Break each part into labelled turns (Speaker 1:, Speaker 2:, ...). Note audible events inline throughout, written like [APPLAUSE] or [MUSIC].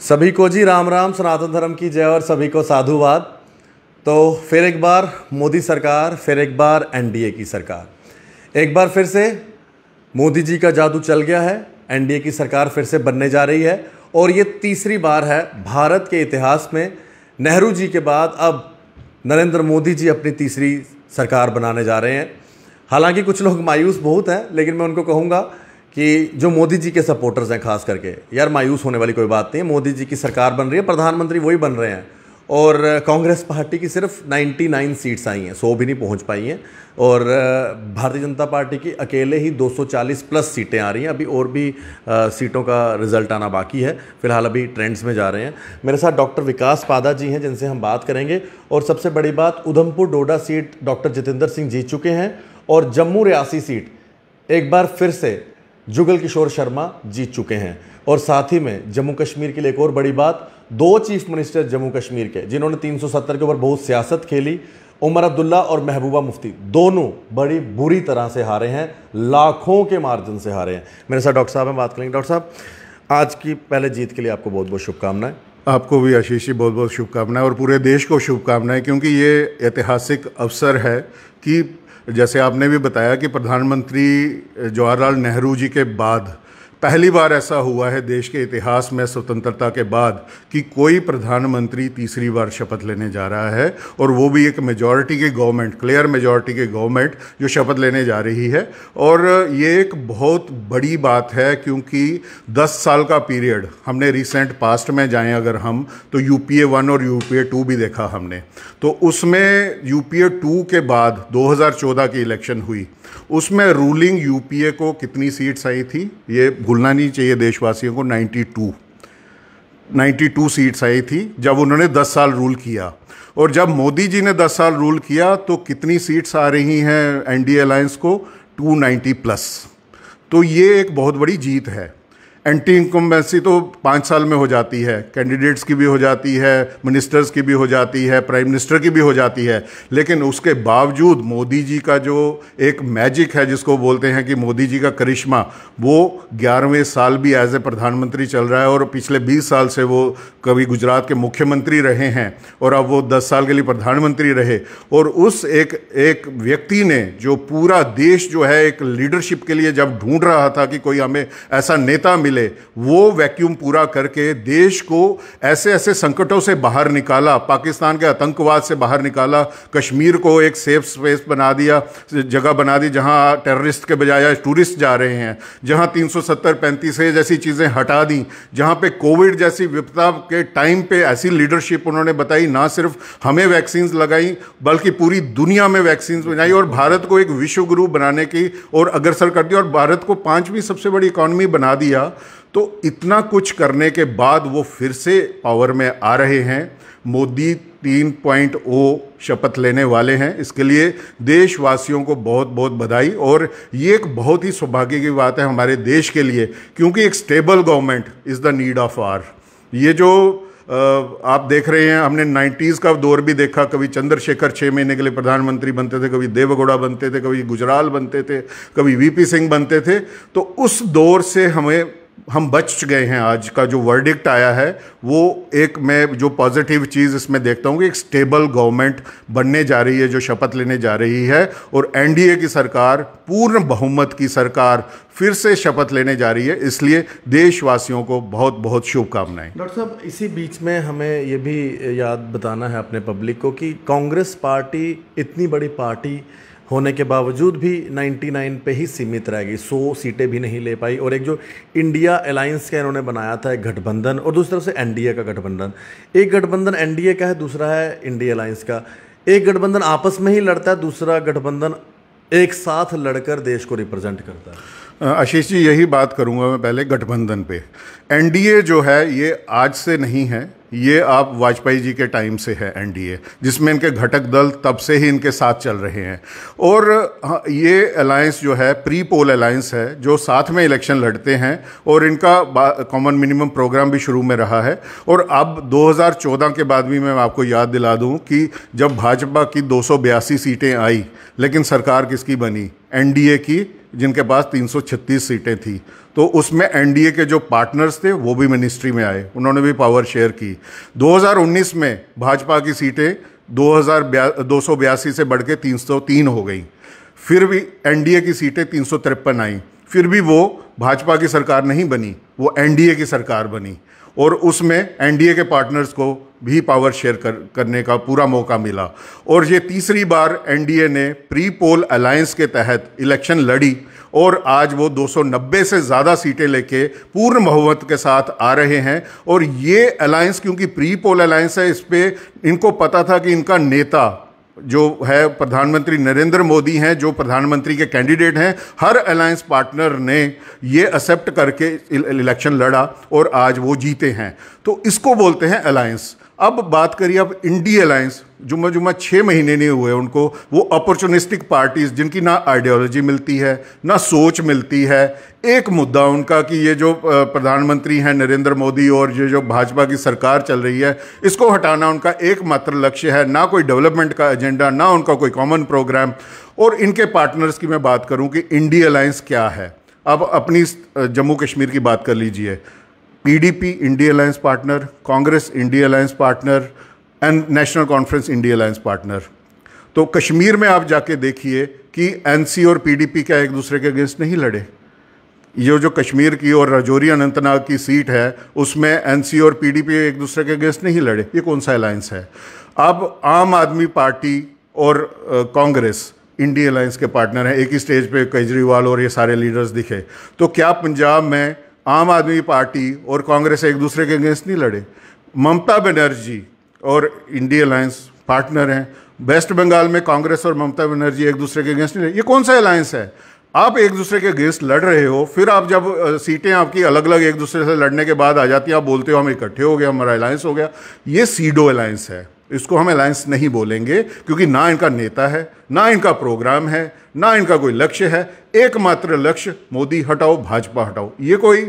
Speaker 1: सभी को जी राम राम सनातन धर्म की जय और सभी को साधुवाद तो फिर एक बार मोदी सरकार फिर एक बार एनडीए की सरकार एक बार फिर से मोदी जी का जादू चल गया है एनडीए की सरकार फिर से बनने जा रही है और ये तीसरी बार है भारत के इतिहास में नेहरू जी के बाद अब नरेंद्र मोदी जी अपनी तीसरी सरकार बनाने जा रहे हैं हालांकि कुछ लोग मायूस बहुत हैं लेकिन मैं उनको कहूँगा कि जो मोदी जी के सपोर्टर्स हैं खास करके यार मायूस होने वाली कोई बात नहीं मोदी जी की सरकार बन रही है प्रधानमंत्री वही बन रहे हैं और कांग्रेस पार्टी की सिर्फ 99 सीट्स आई हैं 100 भी नहीं पहुंच पाई हैं और भारतीय जनता पार्टी की अकेले ही 240 प्लस सीटें आ रही हैं अभी और भी आ, सीटों का रिजल्ट आना बाकी है फिलहाल अभी ट्रेंड्स में जा रहे हैं मेरे साथ डॉक्टर विकास पादा जी हैं जिनसे हम बात करेंगे और सबसे बड़ी बात उधमपुर डोडा सीट डॉक्टर जितेंद्र सिंह जीत चुके हैं और जम्मू रियासी सीट एक बार फिर से जुगल किशोर शर्मा जीत चुके हैं और साथ ही में जम्मू कश्मीर के लिए एक और बड़ी बात दो चीफ मिनिस्टर जम्मू कश्मीर के जिन्होंने 370 के ऊपर बहुत सियासत खेली उमर अब्दुल्ला और महबूबा मुफ्ती दोनों बड़ी बुरी तरह से हारे हैं लाखों के मार्जिन से हारे हैं मेरे साथ डॉक्टर साहब हम बात करेंगे डॉक्टर साहब आज की पहले जीत के लिए आपको बहुत बहुत शुभकामनाएं
Speaker 2: आपको भी आशीष जी बहुत बहुत शुभकामनाएं और पूरे देश को शुभकामनाएं क्योंकि ये ऐतिहासिक अवसर है कि जैसे आपने भी बताया कि प्रधानमंत्री जवाहरलाल नेहरू जी के बाद पहली बार ऐसा हुआ है देश के इतिहास में स्वतंत्रता के बाद कि कोई प्रधानमंत्री तीसरी बार शपथ लेने जा रहा है और वो भी एक मेजॉरिटी की गवर्नमेंट क्लियर मेजॉरिटी की गवर्नमेंट जो शपथ लेने जा रही है और ये एक बहुत बड़ी बात है क्योंकि दस साल का पीरियड हमने रिसेंट पास्ट में जाए अगर हम तो यूपीए वन और यू टू भी देखा हमने तो उसमें यू टू के बाद दो की इलेक्शन हुई उसमें रूलिंग यूपीए को कितनी सीट्स आई थी ये भूलना नहीं चाहिए देशवासियों को 92 92 सीट्स आई थी जब उन्होंने 10 साल रूल किया और जब मोदी जी ने 10 साल रूल किया तो कितनी सीट्स आ रही हैं एनडीए अलायंस को 290 प्लस तो ये एक बहुत बड़ी जीत है एंटी इंकम्बेंसी तो पाँच साल में हो जाती है कैंडिडेट्स की भी हो जाती है मिनिस्टर्स की भी हो जाती है प्राइम मिनिस्टर की भी हो जाती है लेकिन उसके बावजूद मोदी जी का जो एक मैजिक है जिसको बोलते हैं कि मोदी जी का करिश्मा वो ग्यारहवें साल भी एज ए प्रधानमंत्री चल रहा है और पिछले बीस साल से वो कभी गुजरात के मुख्यमंत्री रहे हैं और अब वो दस साल के लिए प्रधानमंत्री रहे और उस एक एक व्यक्ति ने जो पूरा देश जो है एक लीडरशिप के लिए जब ढूंढ रहा था कि कोई हमें ऐसा नेता मिले मिले वो वैक्यूम पूरा करके देश को ऐसे ऐसे संकटों से बाहर निकाला पाकिस्तान के आतंकवाद से बाहर निकाला कश्मीर को एक सेफ स्पेस बना दिया जगह बना दी जहां टेररिस्ट के बजाय टूरिस्ट जा रहे हैं जहां तीन सौ सत्तर पैंतीस जैसी चीज़ें हटा दी जहाँ पे कोविड जैसी विपदा के टाइम पे ऐसी लीडरशिप उन्होंने बताई ना सिर्फ हमें वैक्सीन लगाई बल्कि पूरी दुनिया में वैक्सीन बनाई और भारत को एक विश्व गुरु बनाने की और अग्रसर कर दिया और भारत को पांचवी सबसे बड़ी इकोनॉमी बना दिया तो इतना कुछ करने के बाद वो फिर से पावर में आ रहे हैं मोदी तीन पॉइंट ओ oh शपथ लेने वाले हैं इसके लिए देशवासियों को बहुत बहुत बधाई और ये एक बहुत ही सौभाग्य की बात है हमारे देश के लिए क्योंकि एक stable government is the need of hour ये जो आप देख रहे हैं हमने 90s का दौर भी देखा कभी चंद्रशेखर छः महीने के लिए प्रधानमंत्री बनते थे कभी देवगौड़ा बनते थे कभी गुजराल बनते थे कभी वीपी सिंह बनते थे तो उस दौर से हमें हम बच गए हैं आज का जो वर्डिक्ट आया है वो एक मैं जो पॉजिटिव चीज़ इसमें देखता हूँ कि एक स्टेबल गवर्नमेंट बनने जा रही है जो शपथ लेने जा रही है और एनडीए की सरकार पूर्ण बहुमत की सरकार फिर से शपथ लेने जा रही है इसलिए देशवासियों को बहुत बहुत शुभकामनाएं
Speaker 1: डॉक्टर साहब इसी बीच में हमें ये भी याद बताना है अपने पब्लिक को कि कांग्रेस पार्टी इतनी बड़ी पार्टी होने के बावजूद भी 99 पे ही सीमित रह गई 100 सीटें भी नहीं ले पाई और एक जो इंडिया अलायंस का इन्होंने बनाया था एक गठबंधन और दूसरी तरफ से एनडीए का गठबंधन एक गठबंधन एनडीए का है दूसरा है इंडिया अलायंस का एक गठबंधन आपस में ही लड़ता है दूसरा गठबंधन एक साथ लड़कर देश को रिप्रेजेंट करता है आशीष जी यही बात करूंगा मैं पहले गठबंधन पे एनडीए
Speaker 2: जो है ये आज से नहीं है ये आप वाजपेयी जी के टाइम से है एनडीए जिसमें इनके घटक दल तब से ही इनके साथ चल रहे हैं और हाँ, ये अलायंस जो है प्री पोल अलायंस है जो साथ में इलेक्शन लड़ते हैं और इनका कॉमन मिनिमम प्रोग्राम भी शुरू में रहा है और अब 2014 के बाद भी मैं आपको याद दिला दूँ कि जब भाजपा की दो सीटें आई लेकिन सरकार किसकी बनी एन की जिनके पास 336 सीटें थी तो उसमें एनडीए के जो पार्टनर्स थे वो भी मिनिस्ट्री में आए उन्होंने भी पावर शेयर की 2019 में भाजपा की सीटें दो हज़ार से बढ़ के तीन हो गई फिर भी एनडीए की सीटें तीन आई फिर भी वो भाजपा की सरकार नहीं बनी वो एनडीए की सरकार बनी और उसमें एनडीए के पार्टनर्स को भी पावर शेयर कर, करने का पूरा मौका मिला और ये तीसरी बार एनडीए ने प्री पोल अलायंस के तहत इलेक्शन लड़ी और आज वो 290 से ज़्यादा सीटें लेके पूर्ण बहुमत के साथ आ रहे हैं और ये अलायंस क्योंकि प्री पोल अलायंस है इस पर इनको पता था कि इनका नेता जो है प्रधानमंत्री नरेंद्र मोदी हैं जो प्रधानमंत्री के कैंडिडेट हैं हर अलायंस पार्टनर ने ये एक्सेप्ट करके इलेक्शन लड़ा और आज वो जीते हैं तो इसको बोलते हैं अलायंस अब बात करिए अब इंडी अलायंस जुम्मा जुम्मा छः महीने नहीं हुए उनको वो अपॉर्चुनिस्टिक पार्टीज़ जिनकी ना आइडियोलॉजी मिलती है ना सोच मिलती है एक मुद्दा उनका कि ये जो प्रधानमंत्री हैं नरेंद्र मोदी और ये जो भाजपा की सरकार चल रही है इसको हटाना उनका एकमात्र लक्ष्य है ना कोई डेवलपमेंट का एजेंडा ना उनका कोई कॉमन प्रोग्राम और इनके पार्टनर्स की मैं बात करूँ कि इंडी अलायंस क्या है अब अपनी जम्मू कश्मीर की बात कर लीजिए PDP India alliance partner Congress India alliance partner and National Conference India alliance partner तो कश्मीर में आप जाके देखिए कि एनसी और पीडीपी क्या एक दूसरे के अगेंस्ट नहीं लड़े ये जो कश्मीर की और राजौरी अनंतनाग की सीट है उसमें एनसी और पीडीपी एक दूसरे के अगेंस्ट नहीं लड़े ये कौन सा अलायंस है अब आम आदमी पार्टी और कांग्रेस इंडिया अलायंस के पार्टनर हैं एक ही स्टेज पे केजरीवाल और ये सारे लीडर्स दिखे तो क्या पंजाब में आम आदमी पार्टी और कांग्रेस एक दूसरे के अगेंस्ट नहीं लड़े ममता बनर्जी और इंडिया अलायंस पार्टनर हैं वेस्ट बंगाल में कांग्रेस और ममता बनर्जी एक दूसरे के अगेंस्ट नहीं लड़े ये कौन सा अलायंस है आप एक दूसरे के अगेंस्ट लड़ रहे हो फिर आप जब सीटें आपकी अलग अलग एक दूसरे से लड़ने के बाद आ जाती हैं आप बोलते हो हम इकट्ठे हो गए हमारा अलायंस हो गया ये सीडो अलायंस है इसको हम अलायंस नहीं बोलेंगे क्योंकि ना इनका नेता है ना इनका प्रोग्राम है ना इनका कोई लक्ष्य है एकमात्र लक्ष्य मोदी हटाओ भाजपा हटाओ ये कोई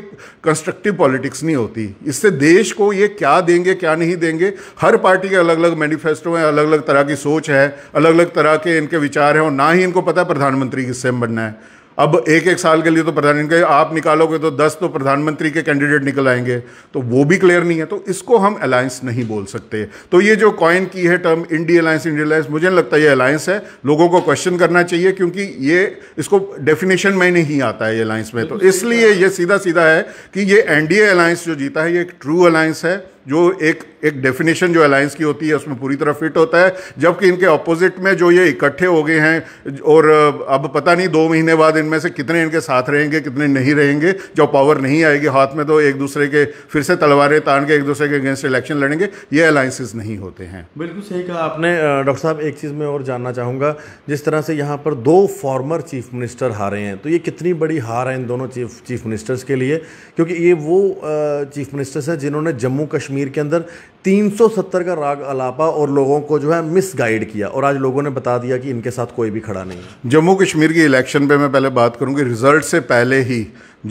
Speaker 2: कंस्ट्रक्टिव पॉलिटिक्स नहीं होती इससे देश को ये क्या देंगे क्या नहीं देंगे हर पार्टी के अलग अलग मैनिफेस्टो हैं अलग अलग तरह की सोच है अलग अलग तरह के इनके विचार हैं और ना ही इनको पता है प्रधानमंत्री किससे बनना है अब एक एक साल के लिए तो प्रधानमंत्री आप निकालोगे तो दस तो प्रधानमंत्री के कैंडिडेट निकल आएंगे तो वो भी क्लियर नहीं है तो इसको हम अलायंस नहीं बोल सकते तो ये जो कॉइन की है term INDI alliance India alliance मुझे नहीं लगता ये अलायंस है लोगों को क्वेश्चन करना चाहिए क्योंकि ये इसको डेफिनेशन में नहीं आता है ये अलायंस में तो इसलिए ये सीधा सीधा है कि ये एनडीए अलायंस जो जीता है ये एक ट्रू अलायंस है जो एक एक डेफिनेशन जो अलायंस की होती है उसमें पूरी तरह फिट होता है जबकि इनके ऑपोजिट में जो ये इकट्ठे हो गए हैं और अब पता नहीं दो महीने बाद इनमें से कितने इनके साथ रहेंगे कितने नहीं रहेंगे जो पावर नहीं आएगी हाथ में तो एक दूसरे के फिर से तलवारें तान के एक दूसरे के अगेंस्ट इलेक्शन लड़ेंगे ये अलायंसेज नहीं होते हैं
Speaker 1: बिल्कुल सही कहा आपने डॉक्टर साहब एक चीज़ में और जानना चाहूँगा जिस तरह से यहाँ पर दो फॉर्मर चीफ मिनिस्टर हारे हैं तो ये कितनी बड़ी हार है इन दोनों चीफ चीफ मिनिस्टर्स के लिए क्योंकि ये वो चीफ मिनिस्टर्स हैं जिन्होंने जम्मू कश्मीर कश्मीर के अंदर 370 का राग अलापा और लोगों को जो है मिस गाइड किया और आज लोगों ने बता दिया कि इनके साथ कोई भी खड़ा नहीं जम्मू कश्मीर की इलेक्शन पे मैं पहले बात
Speaker 2: करूँगी रिजल्ट से पहले ही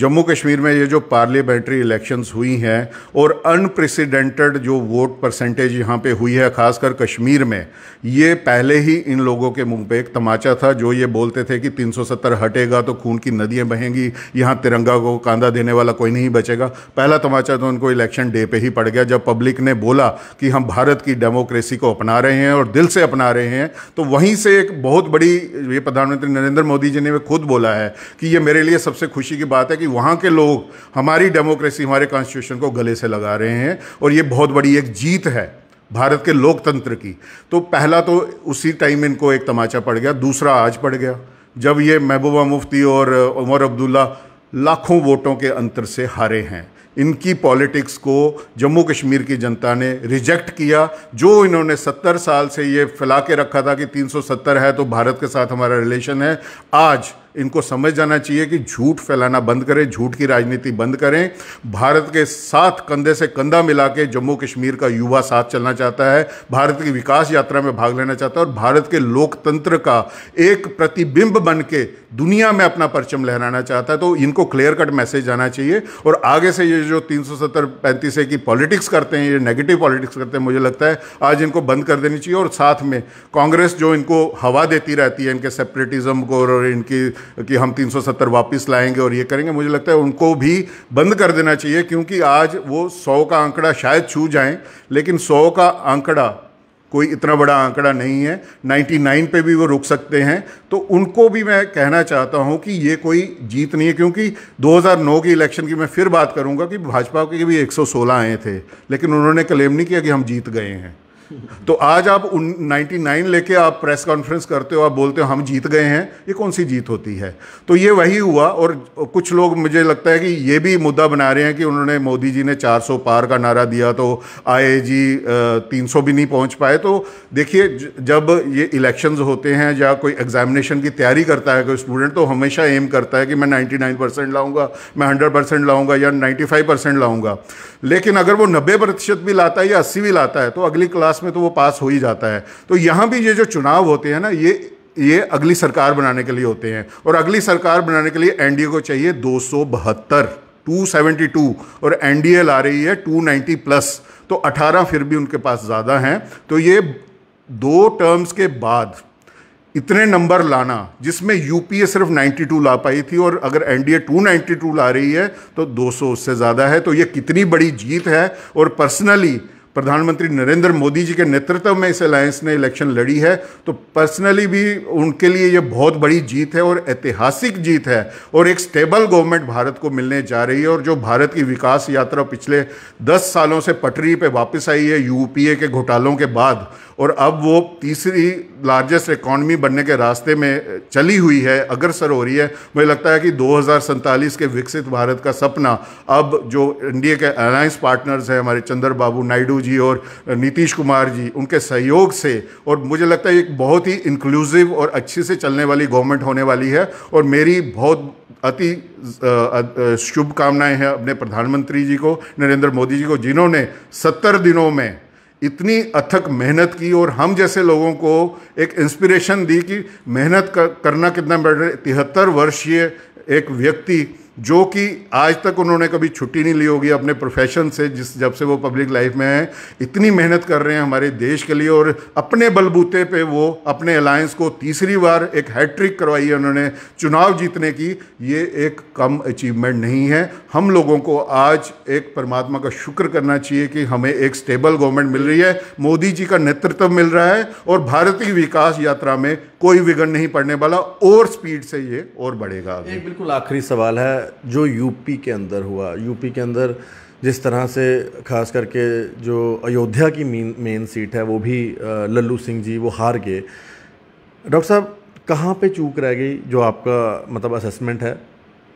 Speaker 2: जम्मू कश्मीर में ये जो पार्लियामेंट्री इलेक्शंस हुई हैं और अनप्रेसिडेंटेड जो वोट परसेंटेज यहाँ पे हुई है खासकर कश्मीर में ये पहले ही इन लोगों के मुंह पे एक तमाचा था जो ये बोलते थे कि 370 हटेगा तो खून की नदियाँ बहेंगी यहाँ तिरंगा को कांधा देने वाला कोई नहीं बचेगा पहला तमाचा तो उनको इलेक्शन डे पर ही पड़ गया जब पब्लिक ने बोला कि हम भारत की डेमोक्रेसी को अपना रहे हैं और दिल से अपना रहे हैं तो वहीं से एक बहुत बड़ी ये प्रधानमंत्री नरेंद्र मोदी जी ने खुद बोला है कि ये मेरे लिए सबसे खुशी की बात है कि कि वहाँ के लोग हमारी डेमोक्रेसी हमारे कॉन्स्टिट्यूशन को गले से लगा रहे हैं और ये बहुत बड़ी एक जीत है भारत के लोकतंत्र की तो पहला तो उसी टाइम इनको एक तमाचा पड़ गया दूसरा आज पड़ गया जब ये महबूबा मुफ्ती और उमर अब्दुल्ला लाखों वोटों के अंतर से हारे हैं इनकी पॉलिटिक्स को जम्मू कश्मीर की जनता ने रिजेक्ट किया जो इन्होंने 70 साल से ये फैला के रखा था कि 370 है तो भारत के साथ हमारा रिलेशन है आज इनको समझ जाना चाहिए कि झूठ फैलाना बंद करें झूठ की राजनीति बंद करें भारत के साथ कंधे से कंधा मिला के जम्मू कश्मीर का युवा साथ चलना चाहता है भारत की विकास यात्रा में भाग लेना चाहता है और भारत के लोकतंत्र का एक प्रतिबिंब बन के दुनिया में अपना परचम लहराना चाहता है तो इनको क्लियर कट मैसेज जाना चाहिए और आगे से ये जो तीन सौ सत्तर पैंतीस की पॉलिटिक्स करते हैं ये नेगेटिव पॉलिटिक्स करते हैं मुझे लगता है आज इनको बंद कर देनी चाहिए और साथ में कांग्रेस जो इनको हवा देती रहती है इनके सेपरेटिज्म को और इनकी कि हम 370 वापस लाएंगे और ये करेंगे मुझे लगता है उनको भी बंद कर देना चाहिए क्योंकि आज वो सौ का आंकड़ा शायद छू जाएं लेकिन सौ का आंकड़ा कोई इतना बड़ा आंकड़ा नहीं है 99 पे भी वो रुक सकते हैं तो उनको भी मैं कहना चाहता हूं कि ये कोई जीत नहीं है क्योंकि 2009 के इलेक्शन की मैं फिर बात करूंगा कि भाजपा के भी 116 आए थे लेकिन उन्होंने क्लेम नहीं किया कि हम जीत गए हैं [LAUGHS] तो आज आप 99 लेके आप प्रेस कॉन्फ्रेंस करते हो आप बोलते हो हम जीत गए हैं ये कौन सी जीत होती है तो ये वही हुआ और कुछ लोग मुझे लगता है कि ये भी मुद्दा बना रहे हैं कि उन्होंने मोदी जी ने 400 पार का नारा दिया तो आए जी तीन भी नहीं पहुंच पाए तो देखिए जब ये इलेक्शंस होते हैं या कोई एग्जामिनेशन की तैयारी करता है कोई स्टूडेंट तो हमेशा एम करता है कि मैं नाइन्टी लाऊंगा मैं हंड्रेड लाऊंगा या नाइन्टी लाऊंगा लेकिन अगर वो नब्बे भी लाता है या अस्सी भी लाता है तो अगली क्लास पास में तो वो पास हो ही जाता है तो यहाँ भी ये जो चुनाव होते हैं ना ये ये अगली सरकार बनाने के लिए होते हैं और अगली सरकार बनाने के लिए एनडीए को चाहिए दो सौ बहत्तर 272 और एनडीए ला रही है 290 प्लस तो 18 फिर भी उनके पास ज़्यादा हैं तो ये दो टर्म्स के बाद इतने नंबर लाना जिसमें यूपीए सिर्फ 92 ला पाई थी और अगर एनडीए 292 ला रही है तो 200 उससे ज़्यादा है तो ये कितनी बड़ी जीत है और पर्सनली प्रधानमंत्री नरेंद्र मोदी जी के नेतृत्व में इस अलायंस ने इलेक्शन लड़ी है तो पर्सनली भी उनके लिए ये बहुत बड़ी जीत है और ऐतिहासिक जीत है और एक स्टेबल गवर्नमेंट भारत को मिलने जा रही है और जो भारत की विकास यात्रा पिछले दस सालों से पटरी पे वापस आई है यूपीए के घोटालों के बाद और अब वो तीसरी लार्जेस्ट इकॉनमी बनने के रास्ते में चली हुई है अग्रसर हो रही है मुझे लगता है कि दो के विकसित भारत का सपना अब जो इंडिया के अलायंस पार्टनर्स हैं हमारे चंद्र बाबू नायडू जी और नीतीश कुमार जी उनके सहयोग से और मुझे लगता है एक बहुत ही इंक्लूसिव और अच्छे से चलने वाली गवर्नमेंट होने वाली है और मेरी बहुत अति शुभकामनाएं हैं अपने प्रधानमंत्री जी को नरेंद्र मोदी जी को जिन्होंने सत्तर दिनों में इतनी अथक मेहनत की और हम जैसे लोगों को एक इंस्पिरेशन दी कि मेहनत करना कितना बेटर तिहत्तर वर्षीय एक व्यक्ति जो कि आज तक उन्होंने कभी छुट्टी नहीं ली होगी अपने प्रोफेशन से जिस जब से वो पब्लिक लाइफ में हैं इतनी मेहनत कर रहे हैं हमारे देश के लिए और अपने बलबूते पे वो अपने अलायंस को तीसरी बार एक हैट्रिक करवाई है उन्होंने चुनाव जीतने की ये एक कम अचीवमेंट नहीं है हम लोगों को आज एक परमात्मा का शुक्र करना चाहिए कि हमें एक स्टेबल गवर्नमेंट मिल रही है मोदी जी का नेतृत्व मिल रहा है और भारत
Speaker 1: की विकास यात्रा में कोई विघन नहीं पड़ने वाला और स्पीड से ये और बढ़ेगा एक बिल्कुल आखिरी सवाल है जो यूपी के अंदर हुआ यूपी के अंदर जिस तरह से खास करके जो अयोध्या की मेन सीट है वो भी लल्लू सिंह जी वो हार गए डॉक्टर साहब कहाँ पे चूक रह गई जो आपका मतलब असेसमेंट है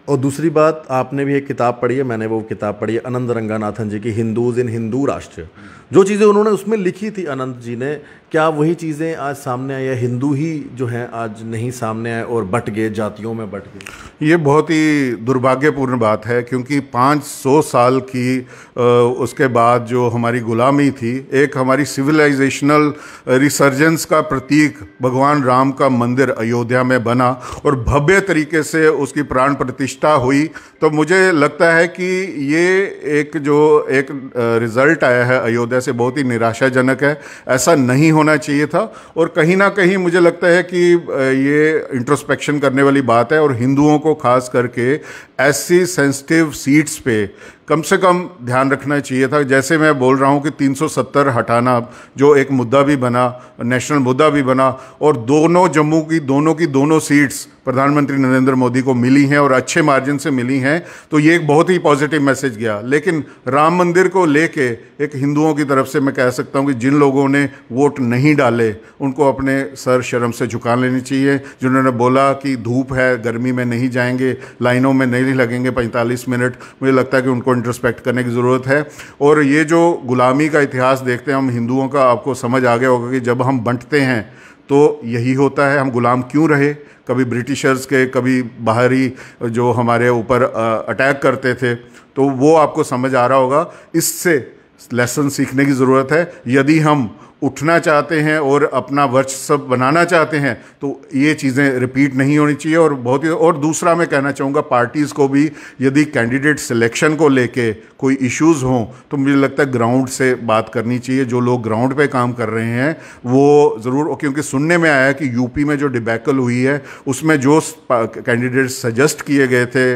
Speaker 1: और दूसरी बात आपने भी एक किताब पढ़ी है मैंने वो किताब पढ़ी है अनंत रंगानाथन जी की हिंदूज इन हिंदू राष्ट्र जो चीज़ें उन्होंने उसमें लिखी थी अनंत जी ने क्या वही चीज़ें आज सामने आई या हिंदू ही जो हैं आज नहीं सामने आए और बट गए जातियों में बट गए ये
Speaker 2: बहुत ही दुर्भाग्यपूर्ण बात है क्योंकि 500
Speaker 1: साल की
Speaker 2: उसके बाद जो हमारी गुलामी थी एक हमारी सिविलाइजेशनल रिसर्जेंस का प्रतीक भगवान राम का मंदिर अयोध्या में बना और भव्य तरीके से उसकी प्राण प्रतिष्ठा निष्ठा हुई तो मुझे लगता है कि ये एक जो एक रिज़ल्ट आया है अयोध्या से बहुत ही निराशाजनक है ऐसा नहीं होना चाहिए था और कहीं ना कहीं मुझे लगता है कि ये इंट्रोस्पेक्शन करने वाली बात है और हिंदुओं को खास करके ऐसी सेंसिटिव सीट्स पे कम से कम ध्यान रखना चाहिए था जैसे मैं बोल रहा हूँ कि 370 हटाना जो एक मुद्दा भी बना नेशनल मुद्दा भी बना और दोनों जम्मू की दोनों की दोनों सीट्स प्रधानमंत्री नरेंद्र मोदी को मिली हैं और अच्छे मार्जिन से मिली हैं तो ये एक बहुत ही पॉजिटिव मैसेज गया लेकिन राम मंदिर को लेके एक हिंदुओं की तरफ से मैं कह सकता हूँ कि जिन लोगों ने वोट नहीं डाले उनको अपने सर शर्म से झुका लेनी चाहिए जिन्होंने बोला कि धूप है गर्मी में नहीं जाएंगे लाइनों में नहीं लगेंगे पैंतालीस मिनट मुझे लगता है कि उनको इंट्रोस्पेक्ट करने की ज़रूरत है और ये जो ग़ुलामी का इतिहास देखते हैं हम हिंदुओं का आपको समझ आ गया होगा कि जब हम बंटते हैं तो यही होता है हम गुलाम क्यों रहे कभी ब्रिटिशर्स के कभी बाहरी जो हमारे ऊपर अटैक करते थे तो वो आपको समझ आ रहा होगा इससे लेसन सीखने की ज़रूरत है यदि हम उठना चाहते हैं और अपना सब बनाना चाहते हैं तो ये चीज़ें रिपीट नहीं होनी चाहिए और बहुत ही और दूसरा मैं कहना चाहूँगा पार्टीज़ को भी यदि कैंडिडेट सिलेक्शन को लेके कोई इश्यूज़ हों तो मुझे लगता है ग्राउंड से बात करनी चाहिए जो लोग ग्राउंड पे काम कर रहे हैं वो ज़रूर क्योंकि सुनने में आया कि यूपी में जो डिबैकल हुई है उसमें जो कैंडिडेट सजेस्ट किए गए थे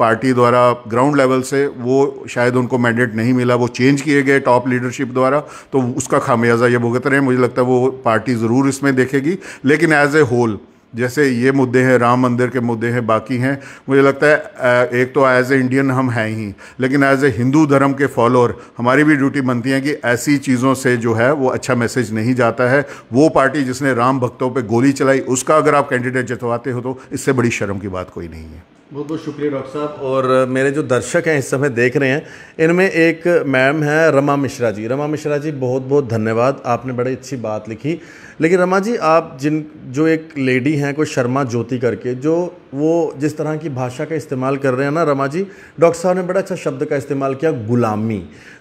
Speaker 2: पार्टी द्वारा ग्राउंड लेवल से वो शायद उनको मैंडेट नहीं मिला वो चेंज किए गए टॉप लीडरशिप द्वारा तो उसका खामियाजा ये भुगत तो रहे हैं मुझे लगता है वो पार्टी ज़रूर इसमें देखेगी लेकिन एज ए होल जैसे ये मुद्दे हैं राम मंदिर के मुद्दे हैं बाकी हैं मुझे लगता है एक तो एज ए इंडियन हम हैं ही लेकिन एज ए हिंदू धर्म के फॉलोअर हमारी भी ड्यूटी बनती है कि ऐसी चीज़ों से जो है वो अच्छा मैसेज नहीं जाता है वो पार्टी जिसने राम भक्तों पे गोली चलाई उसका अगर आप कैंडिडेट जितवाते हो तो इससे बड़ी शर्म की बात कोई नहीं है
Speaker 1: बहुत बहुत शुक्रिया डॉक्टर साहब और मेरे जो दर्शक हैं इस समय देख रहे हैं इनमें एक मैम है रमा मिश्रा जी रमा मिश्रा जी बहुत बहुत धन्यवाद आपने बड़ी अच्छी बात लिखी लेकिन रमा जी आप जिन जो एक लेडी हैं कोई शर्मा ज्योति करके जो वो जिस तरह की भाषा का इस्तेमाल कर रहे हैं ना रमा जी डॉक्टर साहब ने बड़ा अच्छा शब्द का इस्तेमाल किया गुलामी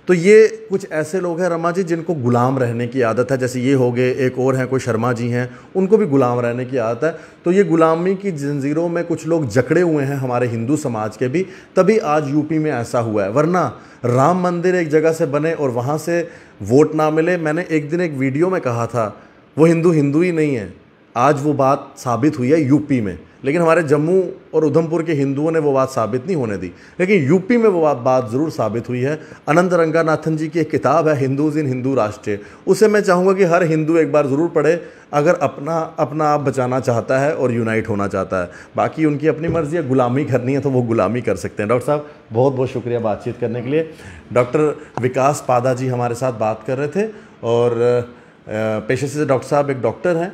Speaker 1: तो ये कुछ ऐसे लोग हैं रमा जी जिनको गुलाम रहने की आदत है जैसे ये हो गए एक और हैं कोई शर्मा जी हैं उनको भी गुलाम रहने की आदत है तो ये गुलामी की जंजीरों में कुछ लोग जकड़े हुए हैं हमारे हिंदू समाज के भी तभी आज यूपी में ऐसा हुआ है वरना राम मंदिर एक जगह से बने और वहाँ से वोट ना मिले मैंने एक दिन एक वीडियो में कहा था वो हिंदू हिंदू ही नहीं है आज वो बात साबित हुई है यूपी में लेकिन हमारे जम्मू और उधमपुर के हिंदुओं ने वो बात साबित नहीं होने दी लेकिन यूपी में वो बात ज़रूर साबित हुई है अनंत रंगानाथन जी की एक किताब है हिंदूज इन हिंदू राष्ट्र उसे मैं चाहूँगा कि हर हिंदू एक बार ज़रूर पढ़े अगर अपना अपना आप बचाना चाहता है और यूनाइट होना चाहता है बाकी उनकी अपनी मर्ज़ी है गुलामी करनी है तो वो गुलामी कर सकते हैं डॉक्टर साहब बहुत बहुत शुक्रिया बातचीत करने के लिए डॉक्टर विकास पादा जी हमारे साथ बात कर रहे थे और पेशे से डॉक्टर साहब एक डॉक्टर हैं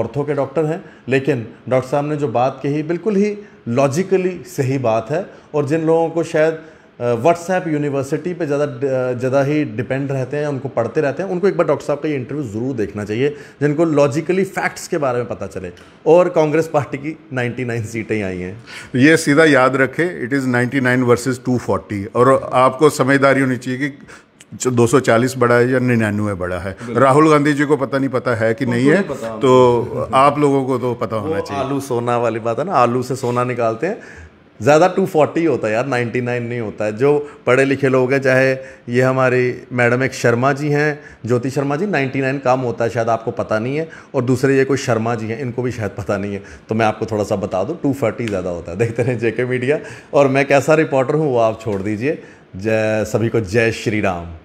Speaker 1: औरतों के डॉक्टर हैं लेकिन डॉक्टर साहब ने जो बात कही बिल्कुल ही लॉजिकली सही बात है और जिन लोगों को शायद व्हाट्सएप यूनिवर्सिटी पे ज़्यादा ज़्यादा ही डिपेंड रहते हैं उनको पढ़ते रहते हैं उनको एक बार डॉक्टर साहब का ये इंटरव्यू ज़रूर देखना चाहिए जिनको लॉजिकली फैक्ट्स के बारे में पता चले और कांग्रेस पार्टी की 99 सीटें आई हैं
Speaker 2: ये सीधा याद रखें इट इज़ 99 वर्सेस 240 और आपको समझदारी होनी चाहिए कि 240 बड़ा है या निन्यानवे बड़ा है राहुल गांधी जी को पता नहीं पता है कि नहीं तो है तो
Speaker 1: आप लोगों को तो पता होना चाहिए आलू सोना वाली बात है ना आलू से सोना निकालते हैं ज़्यादा 240 होता है यार 99 नहीं होता है जो पढ़े लिखे लोग हैं चाहे ये हमारी मैडम एक शर्मा जी हैं ज्योति शर्मा जी 99 काम होता है शायद आपको पता नहीं है और दूसरे ये कोई शर्मा जी हैं इनको भी शायद पता नहीं है तो मैं आपको थोड़ा सा बता दूँ 240 ज़्यादा होता है देखते रहें जेके मीडिया और मैं कैसा रिपोर्टर हूँ वो आप छोड़ दीजिए जय सभी को जय श्री राम